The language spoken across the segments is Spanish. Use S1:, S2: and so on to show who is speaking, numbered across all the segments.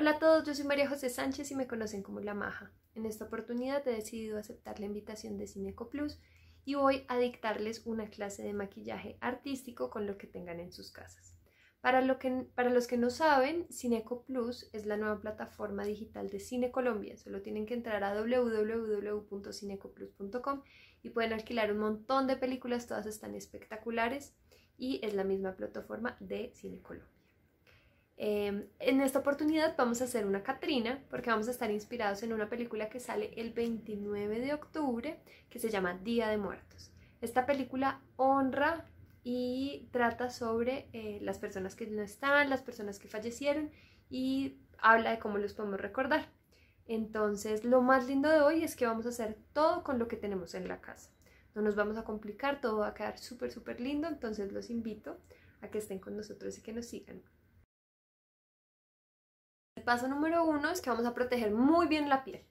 S1: Hola a todos, yo soy María José Sánchez y me conocen como La Maja. En esta oportunidad he decidido aceptar la invitación de Cineco Plus y voy a dictarles una clase de maquillaje artístico con lo que tengan en sus casas. Para, los que no saben, Cineco Plus es la nueva plataforma digital de Cine Colombia. Solo tienen que entrar a www.cinecoplus.com y pueden alquilar un montón de películas, todas están espectaculares y es la misma plataforma de Cine Colombia. Em, en esta oportunidad vamos a hacer una Catrina porque vamos a estar inspirados en una película que sale el 29 de octubre que se llama Día de Muertos. Esta película honra y trata sobre eh, las personas que no están, las personas que fallecieron y habla de cómo los podemos recordar. Entonces lo más lindo de hoy es que vamos a hacer todo con lo que tenemos en la casa. No nos vamos a complicar, todo va a quedar súper, súper lindo. Entonces los invito a que estén con nosotros y que nos sigan. El paso número uno es que vamos a proteger muy bien la piel.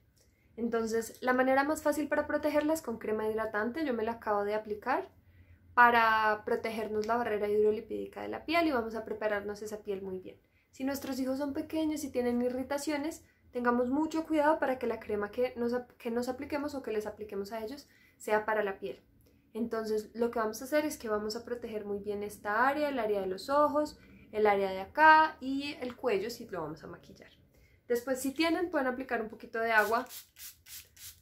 S1: Entonces, la manera más fácil para protegerla es con crema hidratante, yo me la acabo de aplicar, para protegernos la barrera hidrolipídica de la piel y vamos a prepararnos esa piel muy bien. Si nuestros hijos son pequeños y tienen irritaciones, tengamos mucho cuidado para que la crema que nos, que nos apliquemos o que les apliquemos a ellos sea para la piel. Entonces, lo que vamos a hacer es que vamos a proteger muy bien esta área, el área de los ojos, el área de acá y el cuello si lo vamos a maquillar. Después, si tienen, pueden aplicar un poquito de agua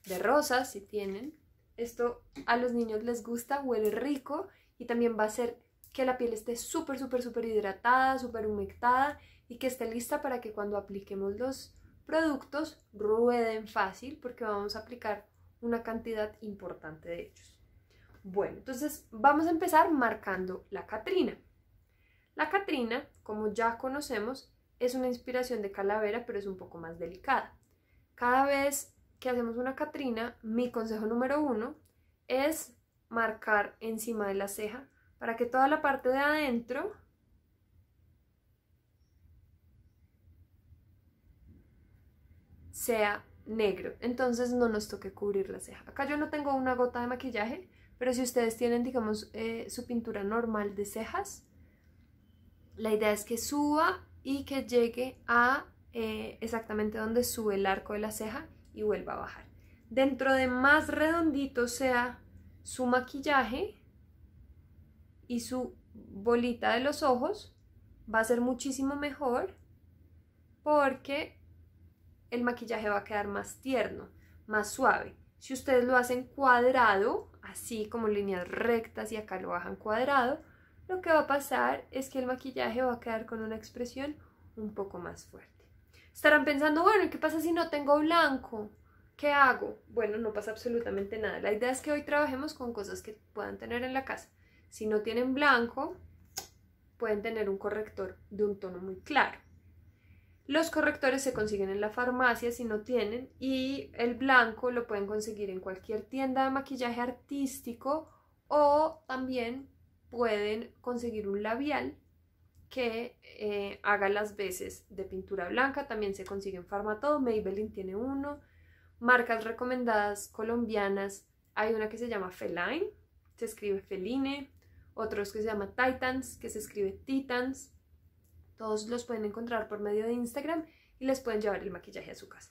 S1: de rosa, si tienen. Esto a los niños les gusta, huele rico y también va a hacer que la piel esté súper, súper, súper hidratada, súper humectada y que esté lista para que cuando apliquemos los productos rueden fácil porque vamos a aplicar una cantidad importante de ellos. Bueno, entonces vamos a empezar marcando la Catrina. La Catrina, como ya conocemos, es una inspiración de calavera, pero es un poco más delicada. Cada vez que hacemos una Catrina, mi consejo número uno es marcar encima de la ceja para que toda la parte de adentro sea negro. Entonces no nos toque cubrir la ceja. Acá yo no tengo una gota de maquillaje, pero si ustedes tienen, digamos, eh, su pintura normal de cejas, la idea es que suba y que llegue a eh, exactamente donde sube el arco de la ceja y vuelva a bajar. Dentro de más redondito sea su maquillaje y su bolita de los ojos, va a ser muchísimo mejor porque el maquillaje va a quedar más tierno, más suave. Si ustedes lo hacen cuadrado, así como líneas rectas y acá lo bajan cuadrado, lo que va a pasar es que el maquillaje va a quedar con una expresión un poco más fuerte. Estarán pensando, bueno, ¿y qué pasa si no tengo blanco? ¿Qué hago? Bueno, no pasa absolutamente nada. La idea es que hoy trabajemos con cosas que puedan tener en la casa. Si no tienen blanco, pueden tener un corrector de un tono muy claro. Los correctores se consiguen en la farmacia si no tienen y el blanco lo pueden conseguir en cualquier tienda de maquillaje artístico o también pueden conseguir un labial que eh, haga las veces de pintura blanca, también se consigue en Farmatodo, Maybelline tiene uno, marcas recomendadas colombianas, hay una que se llama Feline, se escribe Feline, otros que se llama Titans, que se escribe Titans, todos los pueden encontrar por medio de Instagram y les pueden llevar el maquillaje a su casa.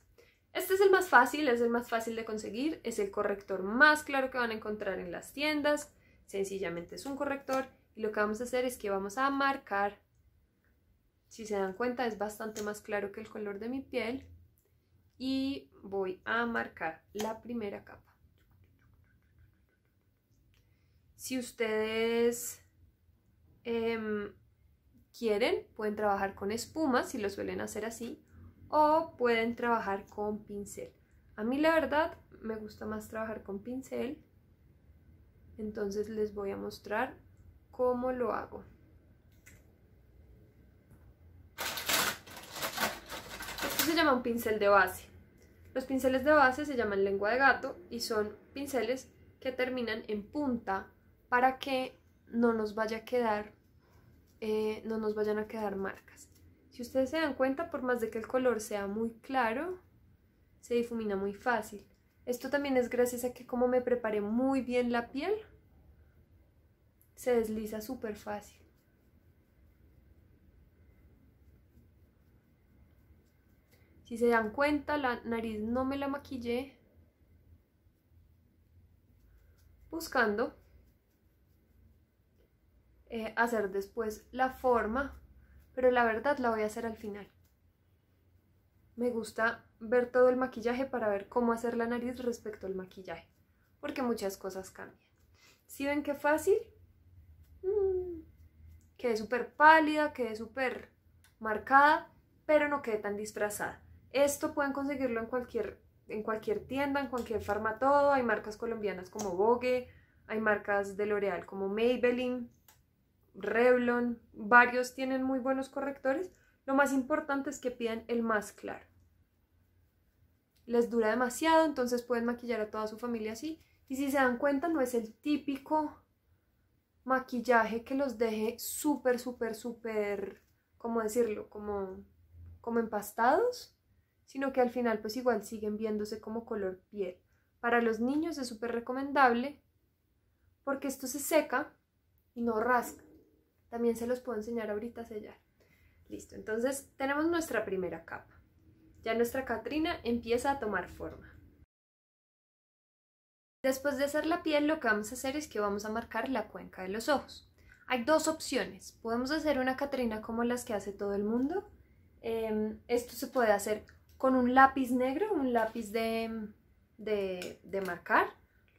S1: Este es el más fácil, es el más fácil de conseguir, es el corrector más claro que van a encontrar en las tiendas, sencillamente es un corrector y lo que vamos a hacer es que vamos a marcar, si se dan cuenta es bastante más claro que el color de mi piel y voy a marcar la primera capa. Si ustedes em, quieren, pueden trabajar con espuma, si lo suelen hacer así, o pueden trabajar con pincel. A mí la verdad me gusta más trabajar con pincel entonces les voy a mostrar cómo lo hago. Esto se llama un pincel de base. Los pinceles de base se llaman lengua de gato y son pinceles que terminan en punta para que no nos vaya a quedar, eh, no nos vayan a quedar marcas. Si ustedes se dan cuenta, por más de que el color sea muy claro, se difumina muy fácil. Esto también es gracias a que como me preparé muy bien la piel, se desliza súper fácil. Si se dan cuenta, la nariz no me la maquillé. Buscando eh, hacer después la forma, pero la verdad la voy a hacer al final. Me gusta ver todo el maquillaje para ver cómo hacer la nariz respecto al maquillaje, porque muchas cosas cambian. Si ven qué fácil? Mm, quede súper pálida, Quede súper marcada, pero no quede tan disfrazada. Esto pueden conseguirlo en cualquier, en cualquier tienda, en cualquier farmatodo. Hay marcas colombianas como Vogue, hay marcas de L'Oreal como Maybelline, Revlon. Varios tienen muy buenos correctores. Lo más importante es que pidan el más claro les dura demasiado, entonces pueden maquillar a toda su familia así. Y si se dan cuenta, no es el típico maquillaje que los deje súper, súper, súper, ¿cómo decirlo? Como, como empastados, sino que al final pues igual siguen viéndose como color piel. Para los niños es súper recomendable porque esto se seca y no rasca. También se los puedo enseñar ahorita a sellar. Listo, entonces tenemos nuestra primera capa. Ya nuestra Catrina empieza a tomar forma. Después de hacer la piel, lo que vamos a hacer es que vamos a marcar la cuenca de los ojos. Hay dos opciones. Podemos hacer una Catrina como las que hace todo el mundo. Em, esto se puede hacer con un lápiz negro, un lápiz de, de, de marcar.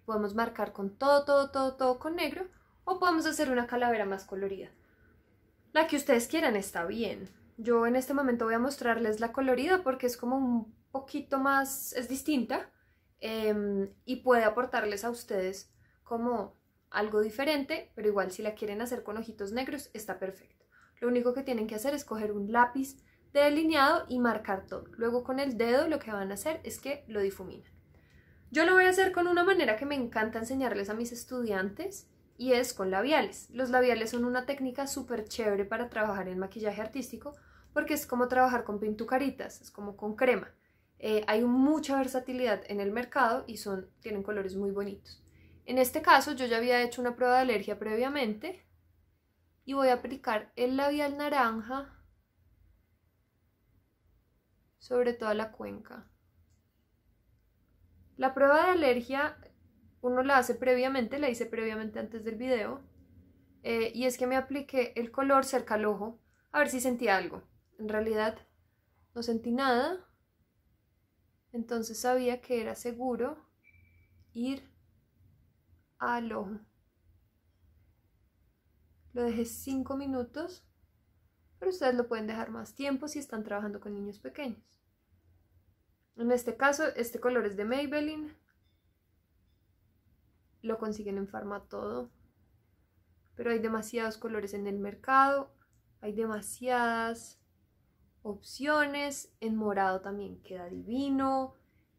S1: Podemos marcar con todo, todo, todo, todo con negro. O podemos hacer una calavera más colorida. La que ustedes quieran está bien. Yo en este momento voy a mostrarles la colorida porque es como un poquito más, es distinta em, y puede aportarles a ustedes como algo diferente, pero igual si la quieren hacer con ojitos negros está perfecto. Lo único que tienen que hacer es coger un lápiz de delineado y marcar todo. Luego con el dedo lo que van a hacer es que lo difuminan. Yo lo voy a hacer con una manera que me encanta enseñarles a mis estudiantes y es con labiales. Los labiales son una técnica súper chévere para trabajar en maquillaje artístico porque es como trabajar con pintucaritas, es como con crema. Eh, hay mucha versatilidad en el mercado y son, tienen colores muy bonitos. En este caso yo ya había hecho una prueba de alergia previamente y voy a aplicar el labial naranja sobre toda la cuenca. La prueba de alergia uno la hace previamente, la hice previamente antes del video, eh, y es que me apliqué el color cerca al ojo a ver si sentía algo en realidad no sentí nada, entonces sabía que era seguro ir al ojo. Lo dejé 5 minutos, pero ustedes lo pueden dejar más tiempo si están trabajando con niños pequeños. En este caso, este color es de Maybelline. Lo consiguen en todo, Pero hay demasiados colores en el mercado. Hay demasiadas opciones. En morado también queda divino.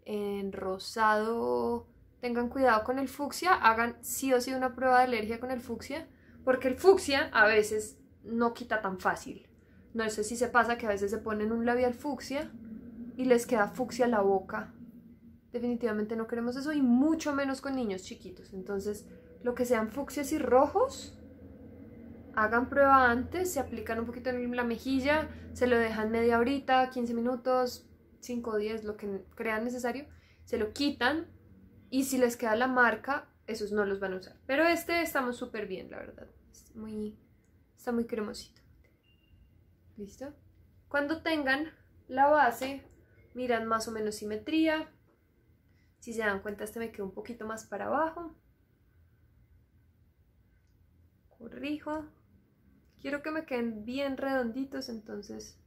S1: En rosado, tengan cuidado con el fucsia. Hagan sí o sí una prueba de alergia con el fucsia. Porque el fucsia a veces no quita tan fácil. No sé si se pasa que a veces se ponen un labial fucsia y les queda fucsia la boca. Definitivamente no queremos eso y mucho menos con niños chiquitos. Entonces, lo que sean fucsias y rojos, hagan prueba antes, se aplican un poquito en la mejilla, se lo dejan media horita, 15 minutos, 5 o 10, lo que crean necesario, se lo quitan y si les queda la marca, esos no los van a usar. Pero este estamos súper bien, la verdad. está muy cremosito. ¿Listo? Cuando tengan la base, miran más o menos simetría. Si se dan cuenta, este me quedó un poquito más para abajo. Corrijo. Quiero que me queden bien redonditos, entonces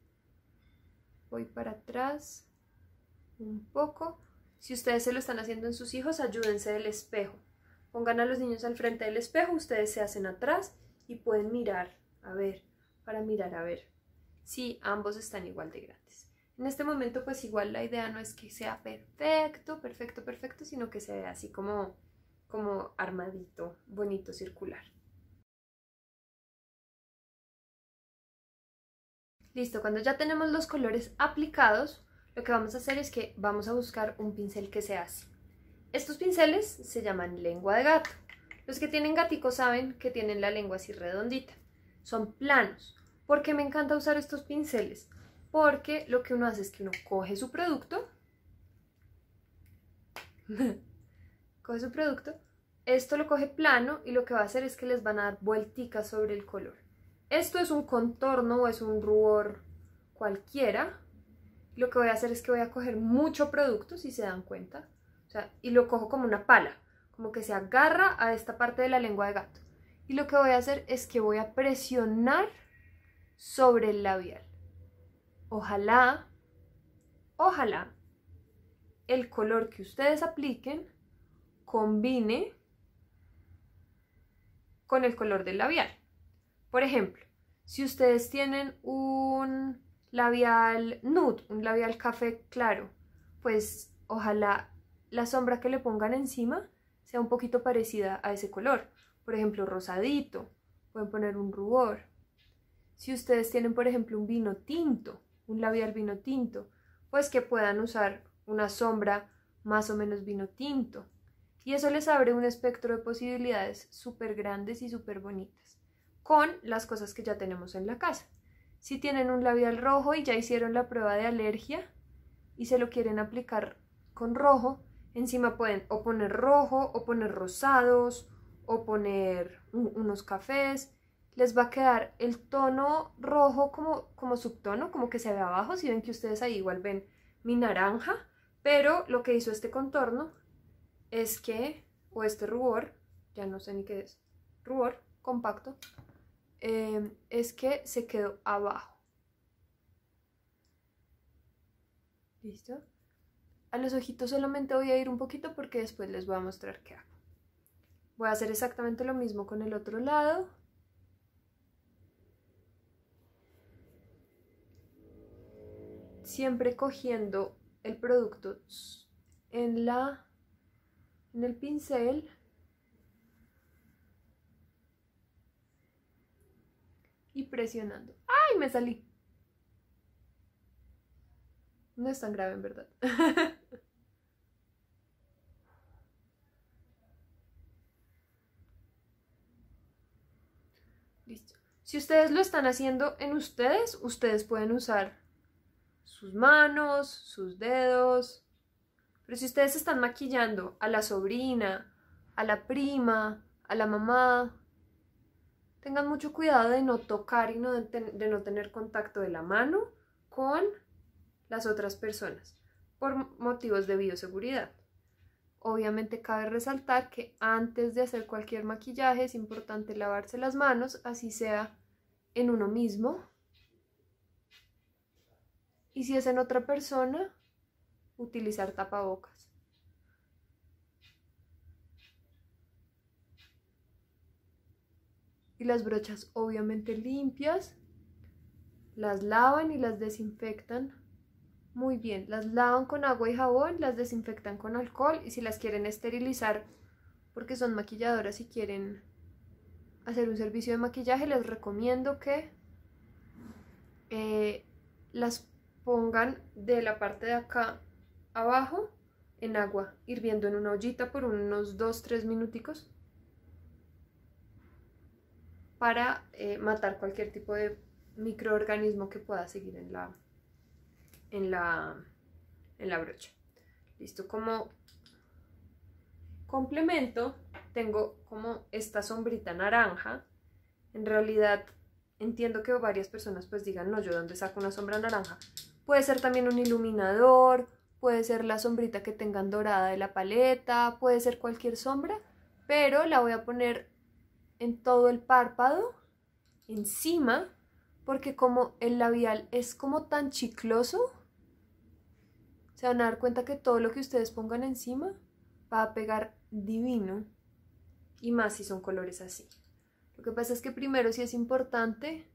S1: voy para atrás un poco. Si ustedes se lo están haciendo en sus hijos, ayúdense del espejo. Pongan a los niños al frente del espejo, ustedes se hacen atrás y pueden mirar, a ver, para mirar, a ver si sí, ambos están igual de grandes. En este momento, pues igual la idea no es que sea perfecto, perfecto, perfecto, sino que se vea así como, como armadito, bonito, circular. Listo, cuando ya tenemos los colores aplicados, lo que vamos a hacer es que vamos a buscar un pincel que se hace. Estos pinceles se llaman lengua de gato. Los que tienen gaticos saben que tienen la lengua así redondita. Son planos. ¿Por qué me encanta usar estos pinceles? Porque lo que uno hace es que uno coge su producto, coge su producto, esto lo coge plano y lo que va a hacer es que les van a dar vuelticas sobre el color. Esto es un contorno o es un rubor cualquiera. Lo que voy a hacer es que voy a coger mucho producto, si se dan cuenta. y lo cojo como una pala, como que se agarra a esta parte de la lengua de gato. Y lo que voy a hacer es que voy a presionar sobre el labial. Ojalá, ojalá, el color que ustedes apliquen combine con el color del labial. Por ejemplo, si ustedes tienen un labial nude, un labial café claro, pues ojalá la sombra que le pongan encima sea un poquito parecida a ese color. Por ejemplo, rosadito, pueden poner un rubor. Si ustedes tienen, por ejemplo, un vino tinto, un labial vino tinto, pues que puedan usar una sombra más o menos vino tinto. Y eso les abre un espectro de posibilidades súper grandes y súper bonitas con las cosas que ya tenemos en la casa. Si tienen un labial rojo y ya hicieron la prueba de alergia y se lo quieren aplicar con rojo, encima pueden o poner rojo o poner rosados o poner unos cafés. Les va a quedar el tono rojo como, como subtono, como que se ve abajo. Si ven que ustedes ahí igual ven mi naranja, pero lo que hizo este contorno es que, o este rubor, ya no sé ni qué es, rubor compacto, Em, es que se quedó abajo. ¿Listo? A los ojitos solamente voy a ir un poquito porque después les voy a mostrar qué hago. Voy a hacer exactamente lo mismo con el otro lado. Siempre cogiendo el producto en, la, en el pincel presionando. ¡Ay, me salí! No es tan grave en verdad. Listo. Si ustedes lo están haciendo en ustedes, ustedes pueden usar sus manos, sus dedos. Pero si ustedes están maquillando a la sobrina, a la prima, a la mamá, Tengan mucho cuidado de no tocar y de no tener contacto de la mano con las otras personas por motivos de bioseguridad. Obviamente cabe resaltar que antes de hacer cualquier maquillaje es importante lavarse las manos, así sea en uno mismo. Y si es en otra persona, utilizar tapabocas. y las brochas obviamente limpias. Las lavan y las desinfectan muy bien. Las lavan con agua y jabón, las desinfectan con alcohol y si las quieren esterilizar porque son maquilladoras y quieren hacer un servicio de maquillaje, les recomiendo que eh, las pongan de la parte de acá abajo en agua, hirviendo en una ollita por unos 2-3 minuticos para eh, matar cualquier tipo de microorganismo que pueda seguir en la, en en la brocha. Listo, como complemento tengo como esta sombrita naranja. En realidad entiendo que varias personas pues digan, no, yo dónde saco una sombra naranja. Puede ser también un iluminador, puede ser la sombrita que tengan dorada de la paleta, puede ser cualquier sombra, pero la voy a poner en todo el párpado, encima, porque como el labial es como tan chicloso, se van a dar cuenta que todo lo que ustedes pongan encima va a pegar divino y más si son colores así. Lo que pasa es que primero sí es importante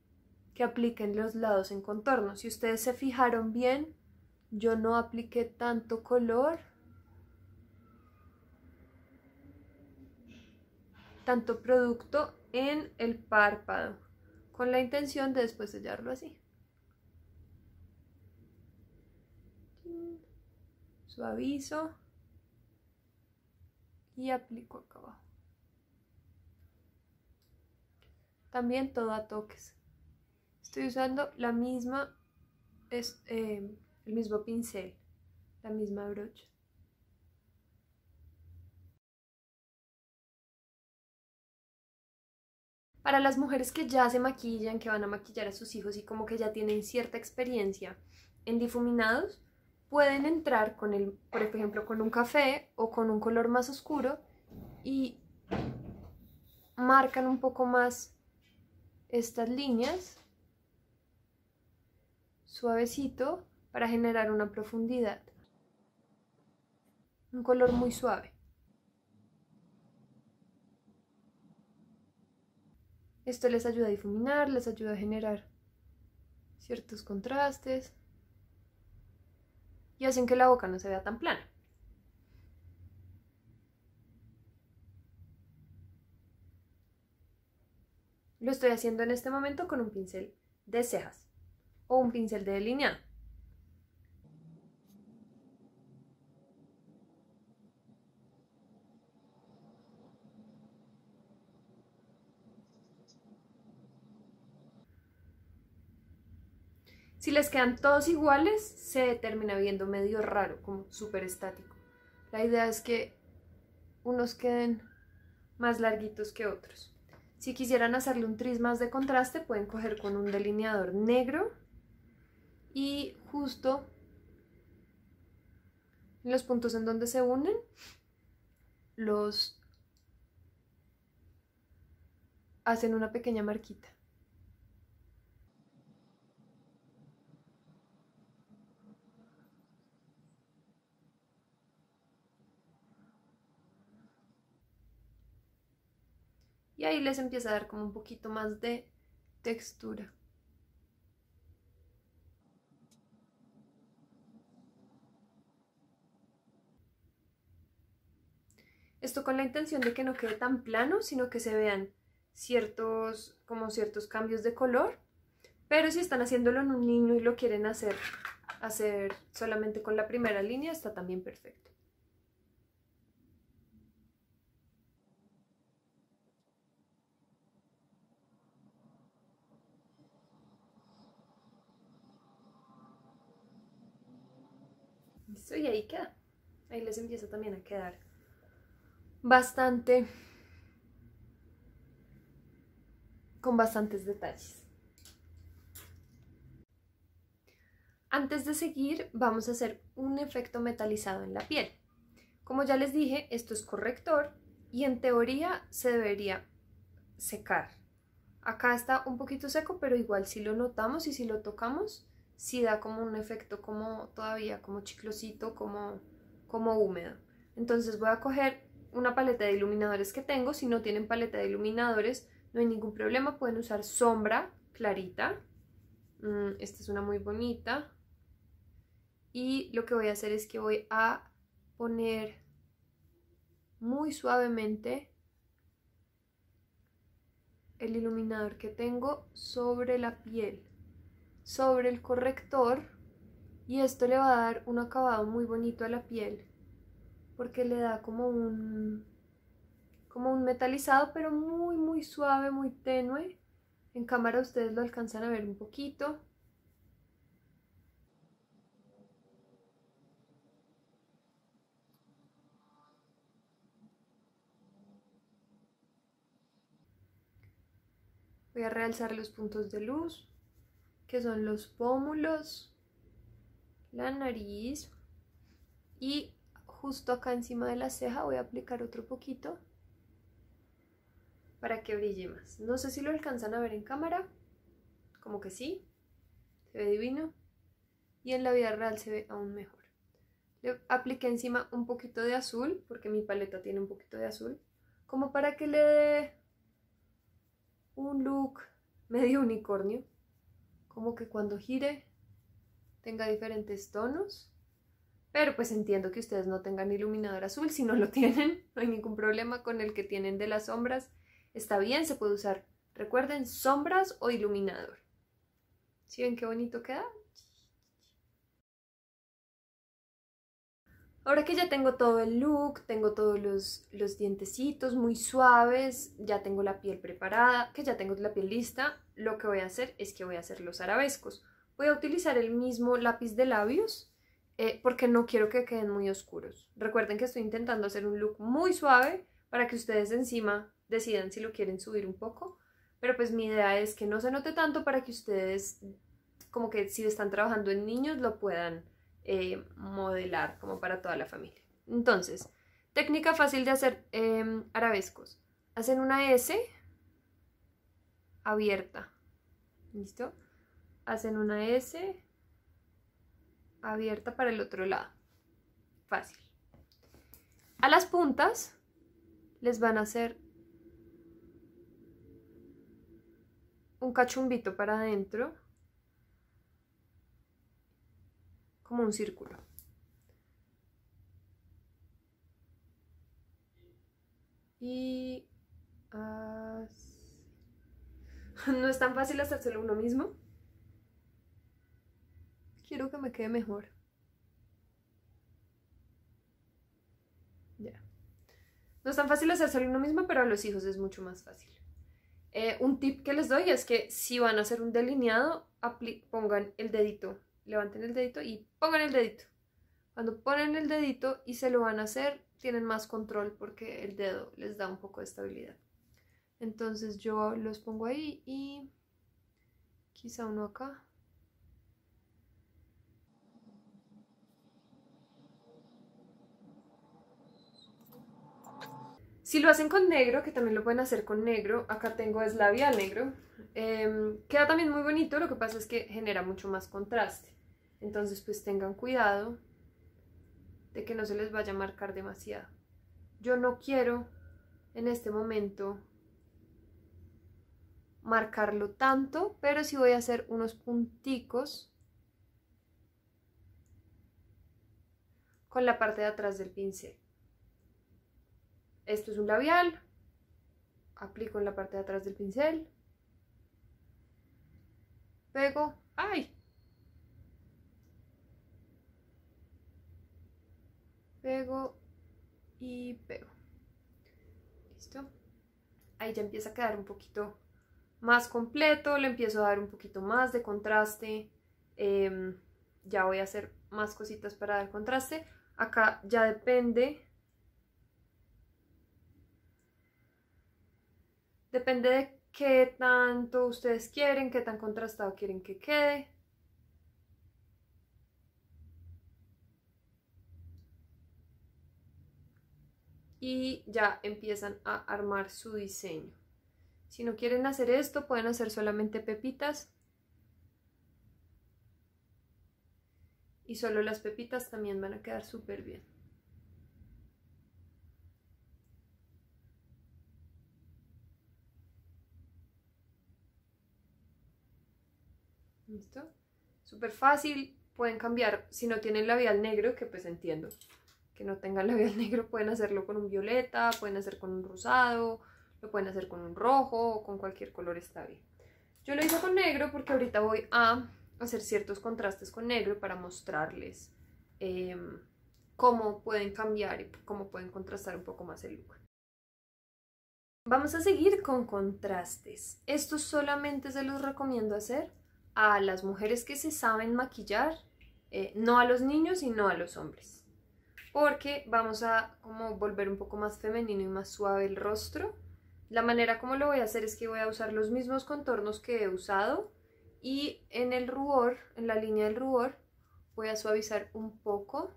S1: que apliquen los lados en contorno. Si ustedes se fijaron bien, yo no apliqué tanto color tanto producto en el párpado, con la intención de después sellarlo así. Suavizo y aplico acá abajo. También todo a toques. Estoy usando la misma, es, eh, el mismo pincel, la misma brocha. Para las mujeres que ya se maquillan, que van a maquillar a sus hijos y como que ya tienen cierta experiencia en difuminados, pueden entrar con el, por ejemplo, con un café o con un color más oscuro y marcan un poco más estas líneas suavecito para generar una profundidad. Un color muy suave. Esto les ayuda a difuminar, les ayuda a generar ciertos contrastes y hacen que la boca no se vea tan plana. Lo estoy haciendo en este momento con un pincel de cejas o un pincel de delineado. Si les quedan todos iguales, se termina viendo medio raro, como súper estático. La idea es que unos queden más larguitos que otros. Si quisieran hacerle un tris más de contraste, pueden coger con un delineador negro y justo en los puntos en donde se unen, los hacen una pequeña marquita. y ahí les empieza a dar como un poquito más de textura. Esto con la intención de que no quede tan plano, sino que se vean ciertos, como ciertos cambios de color. Pero si están haciéndolo en un niño y lo quieren hacer, hacer solamente con la primera línea, está también perfecto. y ahí queda. Ahí les empieza también a quedar bastante, con bastantes detalles. Antes de seguir, vamos a hacer un efecto metalizado en la piel. Como ya les dije, esto es corrector y en teoría se debería secar. Acá está un poquito seco, pero igual si lo notamos y si lo tocamos, si da como un efecto como todavía, como chiclosito, como, como húmedo. Entonces voy a coger una paleta de iluminadores que tengo. Si no tienen paleta de iluminadores, no hay ningún problema. Pueden usar sombra clarita. Mm, esta es una muy bonita. Y lo que voy a hacer es que voy a poner muy suavemente el iluminador que tengo sobre la piel sobre el corrector y esto le va a dar un acabado muy bonito a la piel porque le da como un como un metalizado pero muy muy suave, muy tenue. En cámara ustedes lo alcanzan a ver un poquito. Voy a realzar los puntos de luz que son los pómulos, la nariz y justo acá encima de la ceja voy a aplicar otro poquito para que brille más. No sé si lo alcanzan a ver en cámara, como que sí, se ve divino y en la vida real se ve aún mejor. Le apliqué encima un poquito de azul, porque mi paleta tiene un poquito de azul, como para que le dé un look medio unicornio como que cuando gire tenga diferentes tonos. Pero pues entiendo que ustedes no tengan iluminador azul, si no lo tienen, no hay ningún problema con el que tienen de las sombras. Está bien, se puede usar, recuerden, sombras o iluminador. ¿Sí ven qué bonito queda? Ahora que ya tengo todo el look, tengo todos los, los dientecitos muy suaves, ya tengo la piel preparada, que ya tengo la piel lista, lo que voy a hacer es que voy a hacer los arabescos. Voy a utilizar el mismo lápiz de labios eh, porque no quiero que queden muy oscuros. Recuerden que estoy intentando hacer un look muy suave para que ustedes encima decidan si lo quieren subir un poco, pero pues mi idea es que no se note tanto para que ustedes, como que si están trabajando en niños, lo puedan eh, modelar como para toda la familia. Entonces, técnica fácil de hacer em, arabescos. Hacen una S abierta. ¿Listo? Hacen una S abierta para el otro lado. Fácil. A las puntas les van a hacer un cachumbito para adentro un círculo. Y... no es tan fácil hacérselo uno mismo. Quiero que me quede mejor. Ya. No es tan fácil hacérselo uno mismo, pero a los hijos es mucho más fácil. Eh, un tip que les doy es que si van a hacer un delineado, pongan el dedito levanten el dedito y pongan el dedito. Cuando ponen el dedito y se lo van a hacer, tienen más control porque el dedo les da un poco de estabilidad. Entonces yo los pongo ahí y quizá uno acá. Si lo hacen con negro, que también lo pueden hacer con negro, acá tengo es labial negro, em, queda también muy bonito, lo que pasa es que genera mucho más contraste. Entonces pues tengan cuidado de que no se les vaya a marcar demasiado. Yo no quiero en este momento marcarlo tanto, pero sí voy a hacer unos punticos con la parte de atrás del pincel. Esto es un labial, aplico en la parte de atrás del pincel, pego, ¡ay! pego y pego. ¿Listo? Ahí ya empieza a quedar un poquito más completo, le empiezo a dar un poquito más de contraste. Em, ya voy a hacer más cositas para dar contraste. Acá ya depende... Depende de qué tanto ustedes quieren, qué tan contrastado quieren que quede. y ya empiezan a armar su diseño. Si no quieren hacer esto, pueden hacer solamente pepitas. Y solo las pepitas también van a quedar súper bien. ¿Listo? Súper fácil. Pueden cambiar si no tienen labial negro, que pues entiendo que no tengan labial negro pueden hacerlo con un violeta, pueden hacer con un rosado, lo pueden hacer con un rojo o con cualquier color está bien. Yo lo hice con negro porque ahorita voy a hacer ciertos contrastes con negro para mostrarles em, cómo pueden cambiar y cómo pueden contrastar un poco más el look. Vamos a seguir con contrastes. esto solamente se los recomiendo hacer a las mujeres que se saben maquillar, eh, no a los niños y no a los hombres porque vamos a como volver un poco más femenino y más suave el rostro. La manera como lo voy a hacer es que voy a usar los mismos contornos que he usado y en el rubor, en la línea del rubor, voy a suavizar un poco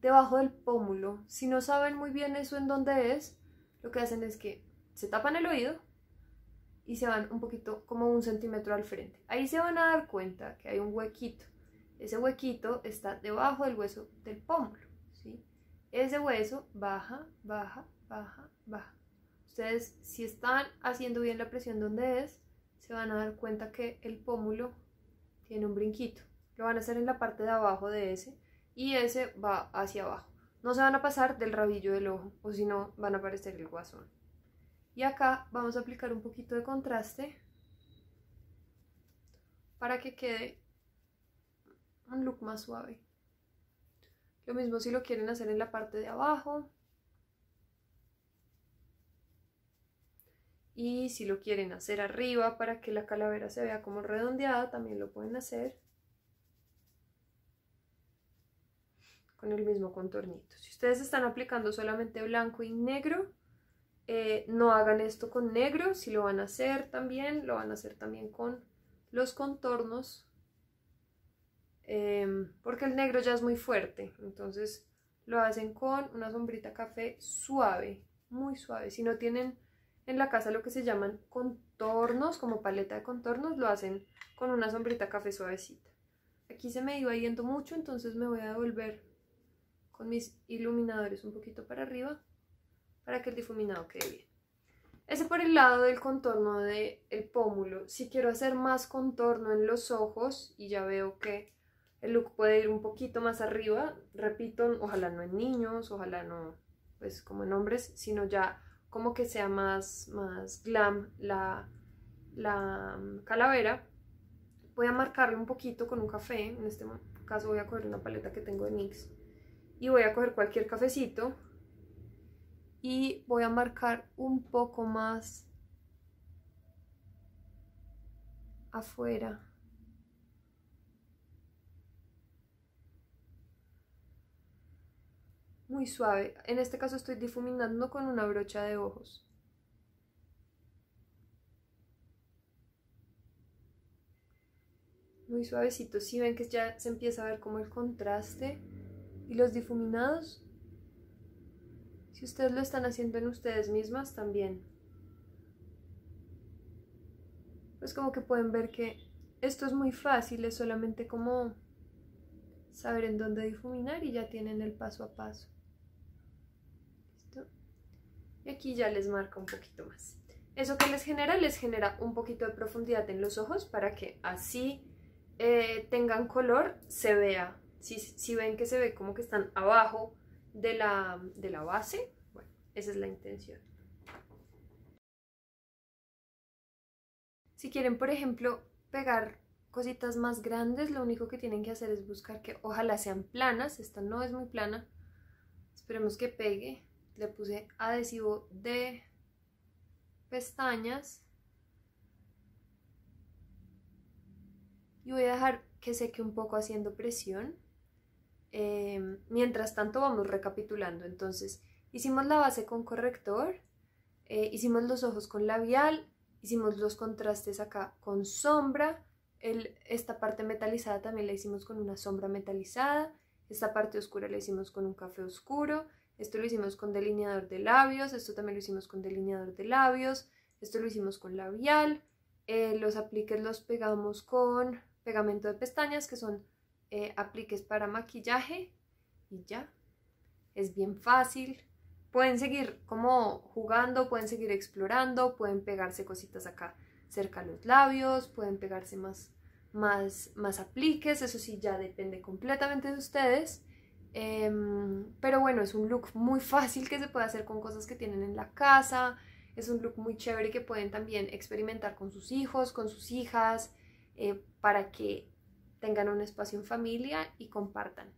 S1: debajo del pómulo. Si no saben muy bien eso en dónde es, lo que hacen es que se tapan el oído y se van un poquito como un centímetro al frente. Ahí se van a dar cuenta que hay un huequito ese huequito está debajo del hueso del pómulo, ¿sí? Ese hueso baja, baja, baja, baja. Ustedes, si están haciendo bien la presión donde es, se van a dar cuenta que el pómulo tiene un brinquito. Lo van a hacer en la parte de abajo de ese y ese va hacia abajo. No se van a pasar del rabillo del ojo o si no van a aparecer el guasón. Y acá vamos a aplicar un poquito de contraste para que quede un look más suave. Lo mismo si lo quieren hacer en la parte de abajo. Y si lo quieren hacer arriba para que la calavera se vea como redondeada, también lo pueden hacer. Con el mismo contornito. Si ustedes están aplicando solamente blanco y negro, eh, no hagan esto con negro. Si lo van a hacer también, lo van a hacer también con los contornos Em, porque el negro ya es muy fuerte, entonces lo hacen con una sombrita café suave, muy suave. Si no tienen en la casa lo que se llaman contornos, como paleta de contornos, lo hacen con una sombrita café suavecita. Aquí se me iba yendo mucho, entonces me voy a devolver con mis iluminadores un poquito para arriba para que el difuminado quede bien. Ese por el lado del contorno del el pómulo. Si quiero hacer más contorno en los ojos, y ya veo que el look puede ir un poquito más arriba, repito, ojalá no en niños, ojalá no pues como en hombres, sino ya como que sea más, más glam la, la mm, calavera. Voy a marcarle un poquito con un café, en este caso voy a coger una paleta que tengo de NYX y voy a coger cualquier cafecito y voy a marcar un poco más afuera muy suave. En este caso estoy difuminando con una brocha de ojos. Muy suavecito. Si ven que ya se empieza a ver como el contraste y los difuminados. Si ustedes lo están haciendo en ustedes mismas también. Pues como que pueden ver que esto es muy fácil, es solamente como saber en dónde difuminar y ya tienen el paso a paso y aquí ya les marca un poquito más. ¿Eso que les genera? Les genera un poquito de profundidad en los ojos para que así eh, tengan color, se vea. Si, si, ven que se ve como que están abajo de la, de la base, bueno, esa es la intención. Si quieren, por ejemplo, pegar cositas más grandes, lo único que tienen que hacer es buscar que ojalá sean planas. Esta no es muy plana. Esperemos que pegue le puse adhesivo de pestañas y voy a dejar que seque un poco haciendo presión eh, mientras tanto vamos recapitulando entonces hicimos la base con corrector eh, hicimos los ojos con labial hicimos los contrastes acá con sombra esta parte metalizada también la hicimos con una sombra metalizada esta parte oscura la hicimos con un café oscuro esto lo hicimos con delineador de labios, esto también lo hicimos con delineador de labios, esto lo hicimos con labial. Eh, los apliques los pegamos con pegamento de pestañas, que son eh, apliques para maquillaje. Y ya, es bien fácil. Pueden seguir como jugando, pueden seguir explorando, pueden pegarse cositas acá cerca a los labios, pueden pegarse más, más, más apliques, eso sí ya depende completamente de ustedes. Em, pero bueno, es un look muy fácil que se puede hacer con cosas que tienen en la casa. Es un look muy chévere que pueden también experimentar con sus hijos, con sus hijas, eh, para que tengan un espacio en familia y compartan.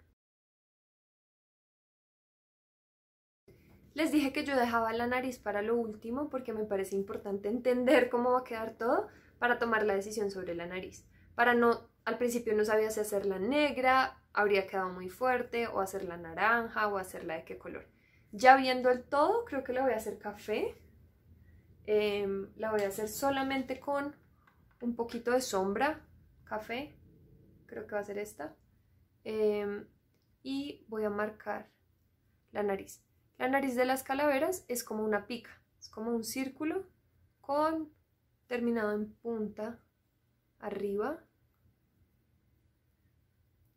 S1: Les dije que yo dejaba la nariz para lo último porque me parece importante entender cómo va a quedar todo para tomar la decisión sobre la nariz, para no al principio no sabía si hacerla negra, habría quedado muy fuerte, o hacerla naranja, o hacerla de qué color. Ya viendo el todo, creo que la voy a hacer café. Em, la voy a hacer solamente con un poquito de sombra, café, creo que va a ser esta. Em, y voy a marcar la nariz. La nariz de las calaveras es como una pica, es como un círculo con terminado en punta arriba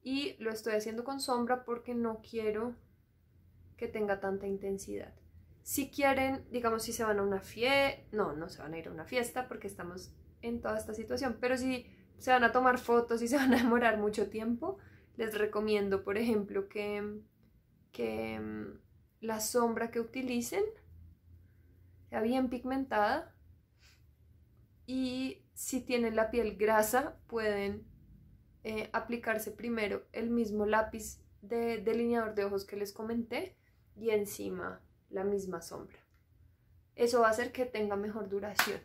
S1: y lo estoy haciendo con sombra porque no quiero que tenga tanta intensidad. Si quieren, digamos, si se van a una fiesta, no, no se van a ir a una fiesta porque estamos en toda esta situación, pero si se van a tomar fotos y se van a demorar mucho tiempo, les recomiendo, por ejemplo, que, que mm, la sombra que utilicen sea bien pigmentada y si tienen la piel grasa pueden eh, aplicarse primero el mismo lápiz de delineador de ojos que les comenté y encima la misma sombra. Eso va a hacer que tenga mejor duración.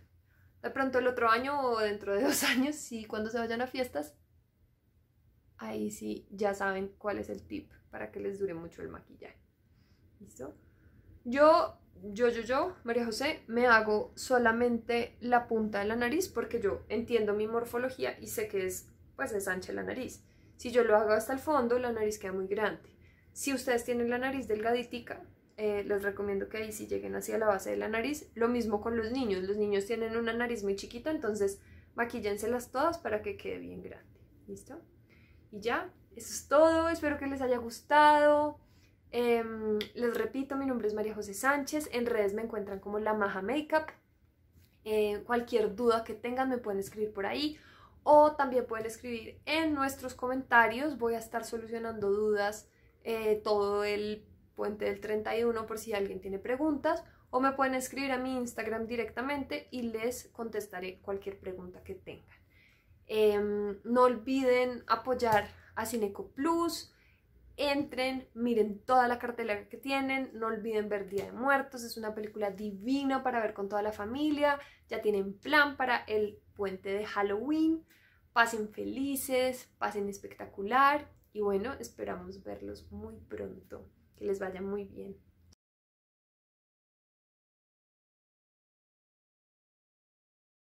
S1: De pronto el otro año o dentro de dos años, Si cuando se vayan a fiestas, ahí sí ya saben cuál es el tip para que les dure mucho el maquillaje. ¿Listo? Yo, yo, yo, yo, María José, me hago solamente la punta de la nariz porque yo entiendo mi morfología y sé que es pues es la nariz. Si yo lo hago hasta el fondo, la nariz queda muy grande. Si ustedes tienen la nariz delgaditica, eh, les recomiendo que ahí si lleguen hacia la base de la nariz. Lo mismo con los niños, los niños tienen una nariz muy chiquita, entonces maquíllenselas todas para que quede bien grande. ¿Listo? Y ya, eso es todo, espero que les haya gustado. Em, les repito, mi nombre es María José Sánchez, en redes me encuentran como La Maja Makeup. Eh, cualquier duda que tengan me pueden escribir por ahí o también pueden escribir en nuestros comentarios. Voy a estar solucionando dudas eh, todo el puente del 31 por si alguien tiene preguntas o me pueden escribir a mi Instagram directamente y les contestaré cualquier pregunta que tengan. Em, no olviden apoyar a Cineco Plus. Entren, miren toda la cartelera que tienen, no olviden ver Día de Muertos, es una película divina para ver con toda la familia, ya tienen plan para el puente de Halloween. Pasen felices, pasen espectacular y bueno, esperamos verlos muy pronto. Que les vaya muy bien.